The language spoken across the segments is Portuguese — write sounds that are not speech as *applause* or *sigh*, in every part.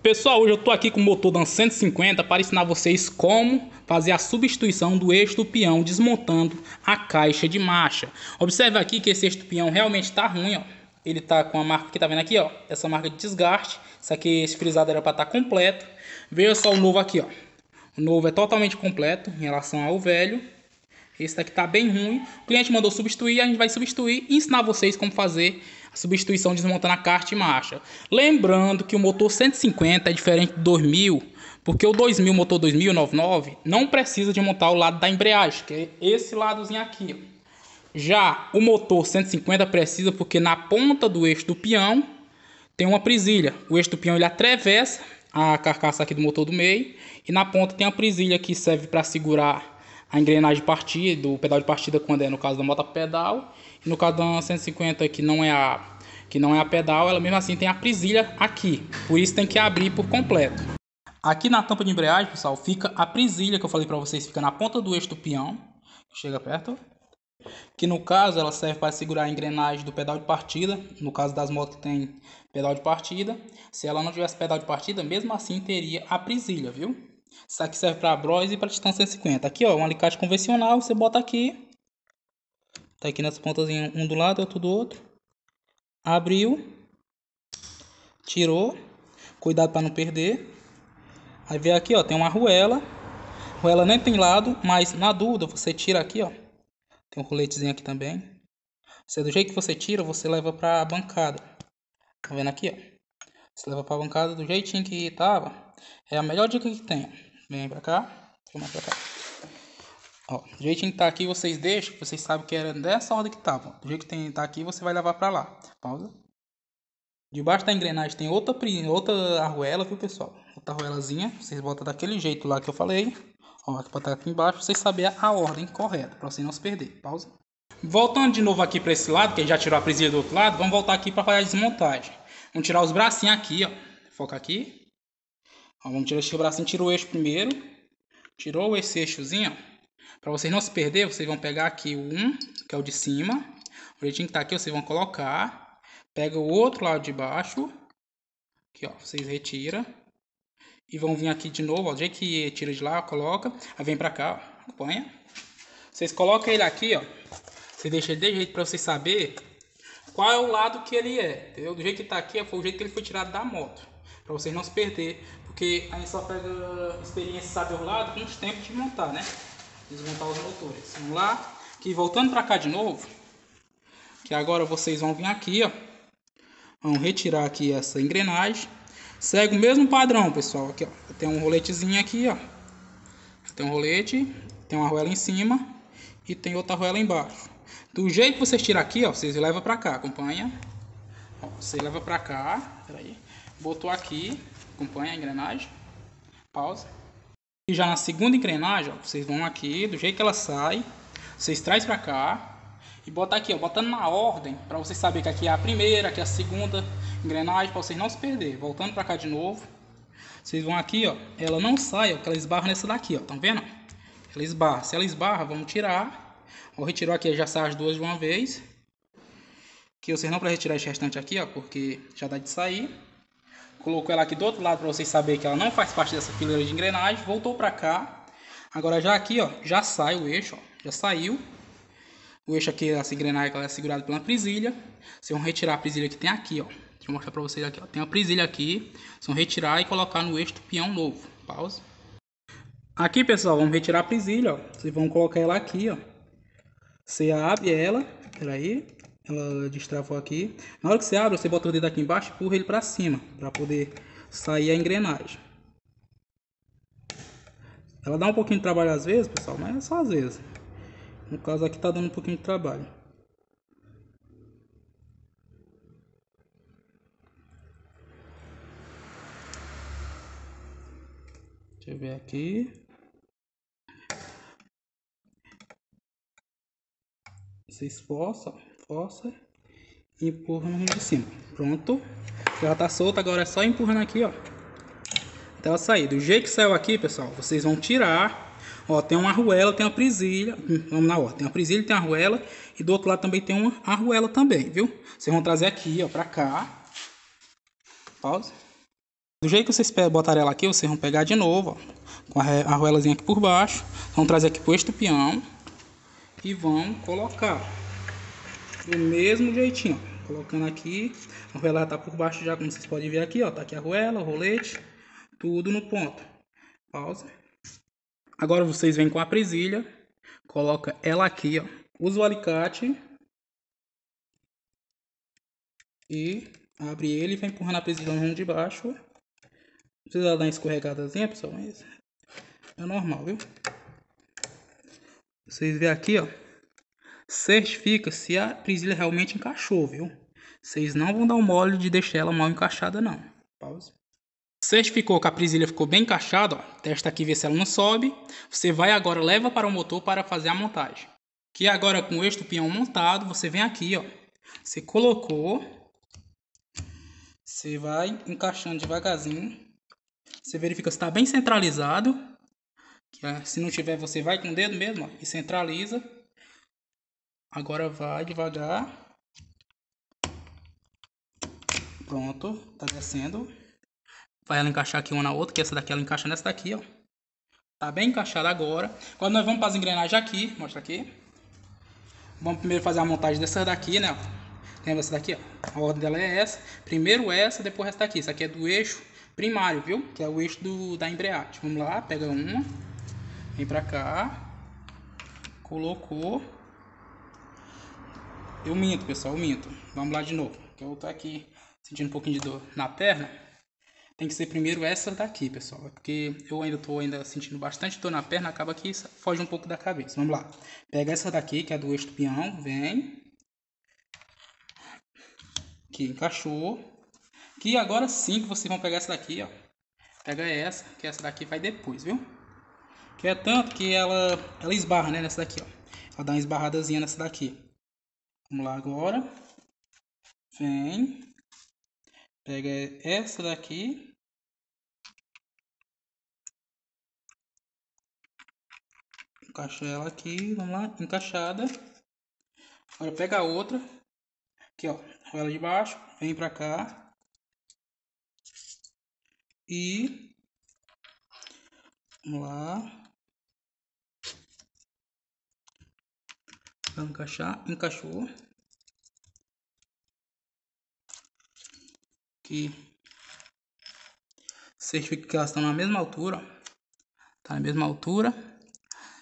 Pessoal, hoje eu estou aqui com o motor Dan 150 para ensinar vocês como fazer a substituição do eixo do peão desmontando a caixa de marcha. Observe aqui que esse eixo do peão realmente está ruim, ó. Ele está com a marca que tá vendo aqui, ó, essa marca de desgaste. Isso aqui, esse frisado era para estar tá completo. Veja só o novo aqui, ó. O novo é totalmente completo em relação ao velho. Esse daqui tá bem ruim. O cliente mandou substituir, a gente vai substituir e ensinar vocês como fazer a substituição desmontando a carte e marcha. Lembrando que o motor 150 é diferente do 2000, porque o 2000, motor 2099, não precisa de montar o lado da embreagem, que é esse ladozinho aqui. Já o motor 150 precisa porque na ponta do eixo do peão tem uma presilha. O eixo do peão ele atravessa a carcaça aqui do motor do meio e na ponta tem a presilha que serve para segurar a engrenagem de partida, o pedal de partida quando é no caso da moto pedal, e no caso da 150 que não é a que não é a pedal, ela mesmo assim tem a prisilha aqui, por isso tem que abrir por completo. Aqui na tampa de embreagem, pessoal, fica a prisilha que eu falei para vocês, fica na ponta do eixo do peão, chega perto, que no caso ela serve para segurar a engrenagem do pedal de partida, no caso das motos que tem pedal de partida, se ela não tivesse pedal de partida, mesmo assim teria a prisilha, viu? Isso aqui serve para bros e para distância 150. Aqui, ó, um alicate convencional, você bota aqui. Tá aqui nas pontas, um do lado, e outro do outro. Abriu. Tirou. Cuidado para não perder. Aí vem aqui, ó, tem uma arruela. arruela nem tem lado, mas na dúvida você tira aqui, ó. Tem um roletezinho aqui também. Você, é do jeito que você tira, você leva para a bancada. Tá vendo aqui, ó. Se leva pra bancada do jeitinho que tava, é a melhor dica que tem. Vem pra cá, vem pra cá. Ó, do jeitinho que tá aqui, vocês deixam, vocês sabem que era dessa ordem que tava. Do jeito que tem, tá aqui, você vai levar pra lá. Pausa. Debaixo da engrenagem tem outra, outra arruela, viu, pessoal? Outra arruelazinha. Vocês botam daquele jeito lá que eu falei. Ó, aqui pra estar tá aqui embaixo, vocês saberem a ordem correta, pra você não se perder. Pausa. Voltando de novo aqui pra esse lado, que já tirou a presilha do outro lado, vamos voltar aqui pra fazer a desmontagem. Vamos tirar os bracinhos aqui, ó. Foca aqui. Ó, vamos tirar esse bracinho, tira o eixo primeiro. Tirou esse eixozinho, Para vocês não se perder, vocês vão pegar aqui o um, que é o de cima. O jeitinho que tá aqui, vocês vão colocar. Pega o outro lado de baixo. Aqui, ó. Vocês retiram. E vão vir aqui de novo, ó. Do jeito que tira de lá, coloca. Aí vem pra cá, ó. Acompanha. Vocês colocam ele aqui, ó. Você deixa ele de jeito pra vocês saber qual é o lado que ele é. Entendeu? Do jeito que está aqui, é, foi o jeito que ele foi tirado da moto. Para vocês não se perder, porque a gente só pega experiência sabe o lado com os tempos de montar, né? Desmontar os motores. Vamos lá. Aqui, voltando para cá de novo. Que agora vocês vão vir aqui, ó. Vão retirar aqui essa engrenagem. Segue o mesmo padrão, pessoal. Aqui, ó. Tem um roletezinho aqui, ó. Tem um rolete, tem uma arruela em cima e tem outra arruela embaixo. Do jeito que vocês tiram aqui, ó, vocês levam pra cá, acompanha. Ó, você leva pra cá, peraí. Botou aqui, acompanha a engrenagem. Pausa. E já na segunda engrenagem, ó, vocês vão aqui, do jeito que ela sai, vocês traz pra cá. E bota aqui, ó, botando na ordem, pra vocês saberem que aqui é a primeira, aqui é a segunda engrenagem, pra vocês não se perder. Voltando pra cá de novo. Vocês vão aqui, ó, ela não sai, ó, porque ela esbarra nessa daqui, ó, tão vendo? Ela esbarra. Se ela esbarra, vamos tirar Vou retirar aqui, já sai as duas de uma vez. Que vocês não para retirar esse restante aqui, ó, porque já dá de sair. Colocou ela aqui do outro lado para vocês saberem que ela não faz parte dessa fileira de engrenagem. Voltou para cá. Agora já aqui, ó, já sai o eixo, ó, já saiu. O eixo aqui, essa engrenagem, ela é segurada pela presilha. Vocês vão retirar a presilha que tem aqui, ó. Deixa eu mostrar para vocês aqui, ó. Tem a presilha aqui. Vocês vão retirar e colocar no eixo do peão novo. Pausa. Aqui, pessoal, vamos retirar a presilha, ó. Vocês vão colocar ela aqui, ó. Você abre ela, peraí, ela destravou aqui. Na hora que você abre, você bota o dedo aqui embaixo e empurra ele para cima, para poder sair a engrenagem. Ela dá um pouquinho de trabalho às vezes, pessoal, mas é só às vezes. No caso aqui tá dando um pouquinho de trabalho. Deixa eu ver aqui. Você esforça, força e empurra no de cima. Pronto. Já tá solta, agora é só empurrando aqui, ó. Até ela sair. Do jeito que saiu aqui, pessoal, vocês vão tirar. Ó, tem uma arruela, tem uma prisilha. Hum, vamos lá, ó. Tem uma prisilha, tem uma arruela. E do outro lado também tem uma arruela também, viu? Vocês vão trazer aqui, ó, pra cá. Pausa. Do jeito que vocês botarem ela aqui, vocês vão pegar de novo, ó, com a arruelazinha aqui por baixo. Vão trazer aqui pro estupião e vão colocar do mesmo jeitinho, ó. colocando aqui, a arruela tá por baixo já, como vocês podem ver aqui, ó, tá aqui a arruela, o rolete, tudo no ponto. Pausa. Agora vocês vêm com a presilha, coloca ela aqui, ó, usa o alicate e abre ele, vem empurrando a presilha no de baixo. Precisa dar uma escorregadazinha, pessoal, mas é normal, viu? Vocês vê aqui, ó. Certifica se a presilha realmente encaixou, viu? Vocês não vão dar o um mole de deixar ela mal encaixada, não. Pause. Certificou que a presilha ficou bem encaixada, ó. Testa aqui ver se ela não sobe. Você vai agora, leva para o motor para fazer a montagem. Que agora com este pinhão montado, você vem aqui, ó. Você colocou. Você vai encaixando devagarzinho. Você verifica se está bem centralizado. Né? se não tiver, você vai com o dedo mesmo ó, e centraliza. Agora vai devagar. Pronto, tá descendo. Vai ela encaixar aqui uma na outra, que essa daqui ela encaixa nessa daqui, ó. Tá bem encaixada agora. quando nós vamos para as engrenagens aqui, mostra aqui. Vamos primeiro fazer a montagem dessa daqui, né? Lembra essa daqui, ó. A ordem dela é essa. Primeiro essa, depois essa daqui. Isso aqui é do eixo primário, viu? Que é o eixo do, da embreagem. Vamos lá, pega uma. Vem pra cá. Colocou. Eu minto, pessoal, eu minto. Vamos lá de novo. Eu tô aqui sentindo um pouquinho de dor na perna. Tem que ser primeiro essa daqui, pessoal. É porque eu ainda tô ainda sentindo bastante dor na perna. Acaba que foge um pouco da cabeça. Vamos lá. Pega essa daqui, que é do estupião Vem. Aqui, encaixou. Que agora sim que vocês vão pegar essa daqui, ó. Pega essa, que essa daqui vai depois, viu? Que é tanto que ela, ela esbarra né, nessa daqui. Ó. Ela dá uma esbarradazinha nessa daqui. Vamos lá agora. Vem. Pega essa daqui. Encaixa ela aqui. Vamos lá. Encaixada. Agora pega a outra. Aqui, ó. Ela de baixo. Vem pra cá. E... Vamos lá. encaixar, encaixou. Que certifica que elas estão na mesma altura, tá na mesma altura.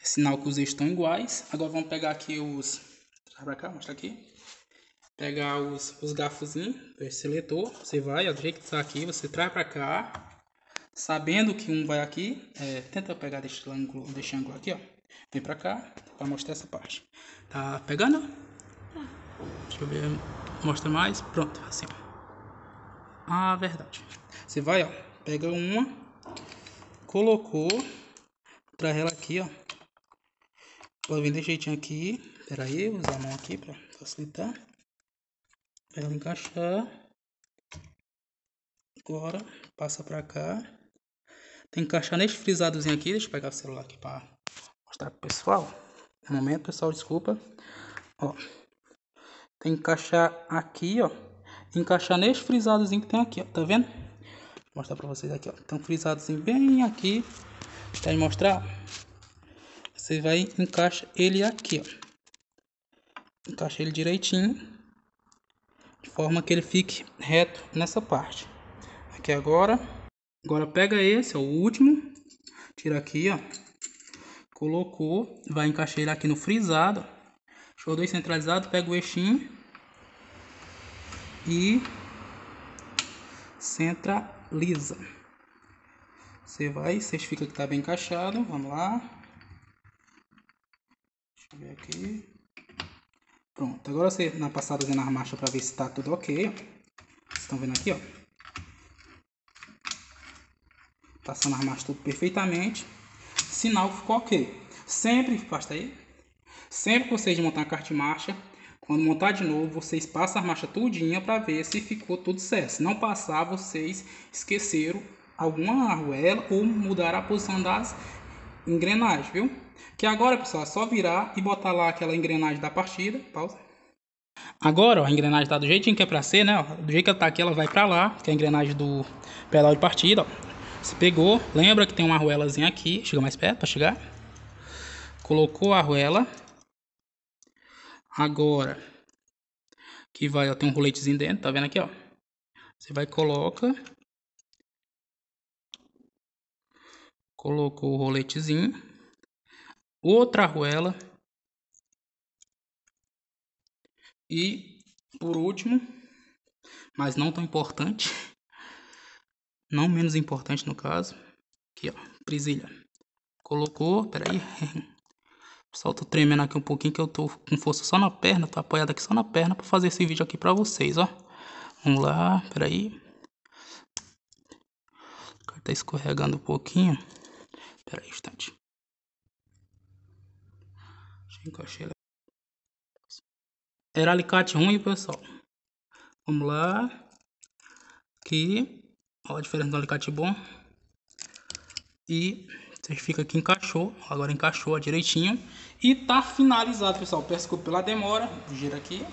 É sinal que os eixos estão iguais. Agora vamos pegar aqui os, traz para cá, mostra aqui. Pegar os, os garfozinhos do seletor, você vai, ó, do jeito que está aqui, você traz para cá, sabendo que um vai aqui, é, tenta pegar deste ângulo, deste ângulo aqui, ó. Vem pra cá pra mostrar essa parte. Tá pegando? Tá. Deixa eu ver. Mostra mais. Pronto, assim. A ah, verdade. Você vai, ó. Pega uma. Colocou. Traz ela aqui, ó. Pode vir desse jeitinho aqui. Pera aí, vou usar a mão aqui pra facilitar. Pra ela encaixar. Agora, passa pra cá. Tem que encaixar nesse frisadozinho aqui. Deixa eu pegar o celular aqui pra mostrar pro pessoal. Um momento, pessoal, desculpa. Ó, tem que encaixar aqui, ó. Encaixar neste frisadozinho que tem aqui, ó. Tá vendo? Vou mostrar pra vocês aqui, ó. Tem um frisadozinho bem aqui. Tá mostrar? Você vai encaixa ele aqui, ó. Encaixa ele direitinho. De forma que ele fique reto nessa parte. Aqui agora. Agora pega esse, ó, o último. Tira aqui, ó. Colocou, vai encaixar ele aqui no frisado. Shoulder centralizado, pega o eixinho. E centraliza. Você vai, certifica que está bem encaixado. Vamos lá. Deixa eu ver aqui. Pronto, agora você na passada na marcha para ver se está tudo ok. Vocês estão vendo aqui, ó. Passando tá a marcha tudo perfeitamente sinal ficou ok. Sempre, basta aí, sempre que vocês montar a carta de marcha, quando montar de novo, vocês passam a marcha tudinha para ver se ficou tudo certo. Se não passar, vocês esqueceram alguma arruela ou mudaram a posição das engrenagens, viu? Que agora, pessoal, é só virar e botar lá aquela engrenagem da partida. Pausa. Agora, ó, a engrenagem tá do jeitinho que é para ser, né? Ó, do jeito que ela tá aqui, ela vai para lá, que é a engrenagem do pedal de partida, ó. Você pegou, lembra que tem uma arruelazinha aqui, chega mais perto para chegar. Colocou a arruela. Agora, que vai, ó, tem um roletezinho dentro, tá vendo aqui, ó? Você vai coloca. Colocou o roletezinho. Outra arruela. E por último, mas não tão importante, *laughs* não menos importante no caso, aqui ó, presilha. Colocou, peraí, pessoal, *laughs* tô tremendo aqui um pouquinho que eu tô com força só na perna, tô apoiado aqui só na perna pra fazer esse vídeo aqui pra vocês, ó. Vamos lá, peraí. O cara tá escorregando um pouquinho. Peraí um instante. Deixa eu Era alicate ruim, pessoal. Vamos lá. Aqui. Olha a diferença do alicate bom. E certifica que encaixou. Agora encaixou direitinho. E tá finalizado, pessoal. Peço desculpa pela demora. Gira aqui.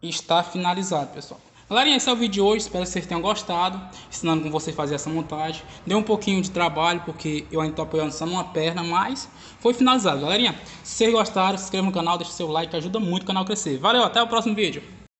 Está finalizado, pessoal. Galerinha, esse é o vídeo de hoje. Espero que vocês tenham gostado. Ensinando com vocês fazer essa montagem. Deu um pouquinho de trabalho, porque eu ainda estou apoiando só numa perna, mas foi finalizado, galerinha. Se vocês gostaram, se inscreva no canal, deixa o seu like, ajuda muito o canal a crescer. Valeu, até o próximo vídeo.